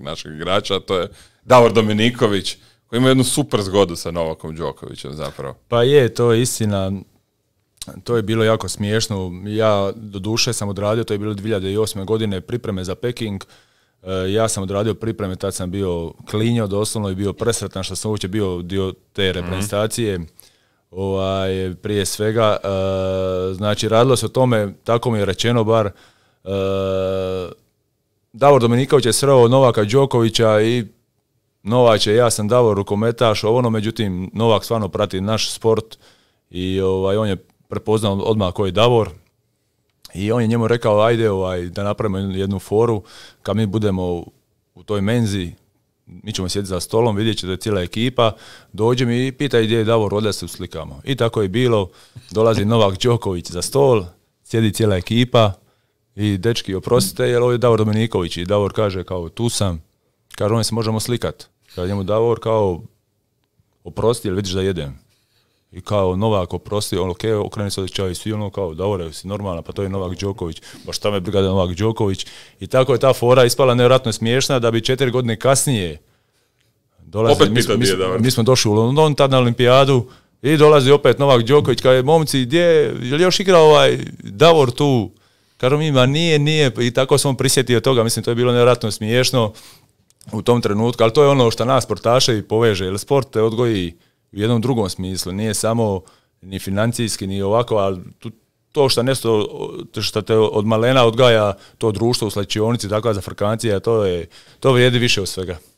našeg igrača, to je Davor Dominiković, koji ima jednu super zgodu sa Novakom Đokovićem zapravo. Pa je, to je istina. To je bilo jako smiješno. Ja do duše sam odradio, to je bilo 2008. godine, pripreme za Peking. E, ja sam odradio pripreme, tad sam bio klinjo doslovno i bio presretan što sam uopće bio dio te mhm. reprezentacije. Ovaj, prije svega, e, znači radilo se o tome, tako mi je rečeno bar, e, Davor Dominiković je sreo Novaka Đokovića i Novak je, ja sam Davor rukometaš, ovo ono, međutim, Novak stvarno prati naš sport i ovaj, on je prepoznao odmah koji je Davor i on je njemu rekao, ajde ovaj, da napravimo jednu foru, kad mi budemo u toj menzi, mi ćemo sjediti za stolom, vidjet ćete cijela ekipa, dođe mi i pita gdje je Davor, odlja se uslikamo. I tako je bilo, dolazi Novak Đoković za stol, sjedi cijela ekipa, i dečki oprostite jer ovo je Davor Dominiković i Davor kaže kao tu sam, kaže on se možemo slikat. Kad njemu Davor kao oprosti jer vidiš da jedem. I kao Novak oprosti, on ok, okreni se od i svi ono kao Davor, si normalna, pa to je Novak Đoković, Baš šta me briga Novak Đoković. I tako je ta fora ispala nevjerojatno smiješna da bi četiri godine kasnije dolazi, opet mi, smo, mi, mi smo došli u London tad na olimpijadu i dolazi opet Novak Đoković, kao je momci, gdje, je li još igrao ovaj Davor tu Kažu mi, ma nije, nije, i tako sam prisjetio toga, mislim, to je bilo nevjerojatno smiješno u tom trenutku, ali to je ono što nas sportaše i poveže, jer sport te odgoji u jednom drugom smislu, nije samo ni financijski, ni ovako, ali tu, to što nešto što te od malena odgaja to društvo u slačionici, takva za to, je, to vrijedi više od svega.